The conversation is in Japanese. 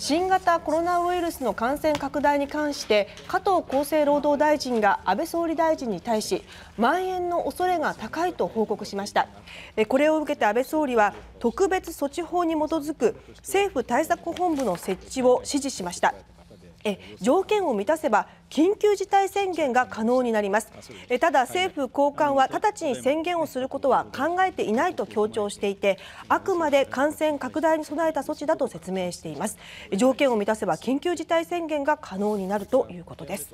新型コロナウイルスの感染拡大に関して加藤厚生労働大臣が安倍総理大臣に対し蔓延の恐れが高いと報告しましたこれを受けて安倍総理は特別措置法に基づく政府対策本部の設置を指示しましたえ条件を満たせば緊急事態宣言が可能になりますえただ政府高官は直ちに宣言をすることは考えていないと強調していてあくまで感染拡大に備えた措置だと説明しています条件を満たせば緊急事態宣言が可能になるということです